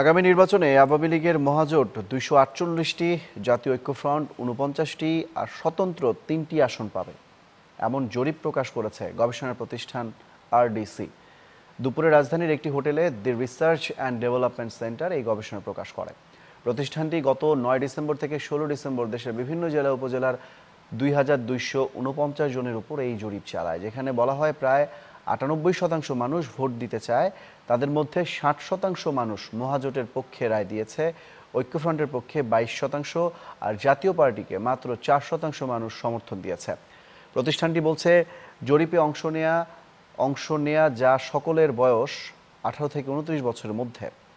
আগামী নির্বাচনে আওয়ামী লীগের মহাজোট দুইশো আটচল্লিশটি জাতীয় ঐক্যফ্রন্ট উনপঞ্চাশটি আর স্বতন্ত্র তিনটি আসন পাবে এমন জরিপ প্রকাশ করেছে গবেষণা প্রতিষ্ঠান আরডিসি দুপুরে রাজধানীর একটি হোটেলে the research and development centre এই গবেষণা প্রকাশ করে প্রতিষ্ঠানটি গত নয় ডিসেম্বর থেকে ষোলো ডিসেম্বর দেশের বিভিন্ন জেলা উপজেলার দুই হাজার দুইশো উনপঞ্চাশ জনের উপর এই জরিপ চালায় যেখানে বলা হয় প্রায় আটানব্বই শতাংশ মানুষ ভোট দিতে চায় তাদের মধ্যে ষাট শতাংশ মানুষ মহাজোটের পক্ষে রায় দিয়েছে ঐক্যফ্রন্টের পক্ষে বাইশ শতাংশ আর জাতীয় পার্টিকে মাত্র চার শতাংশ মানুষ সমর্থন দিয়েছে প্রতিষ্ঠানটি বলছে জরিপে অংশ নেয়া অংশ নেয়া যা সকলের বয়স আঠারো থেকে উনত্রিশ বছরের মধ্যে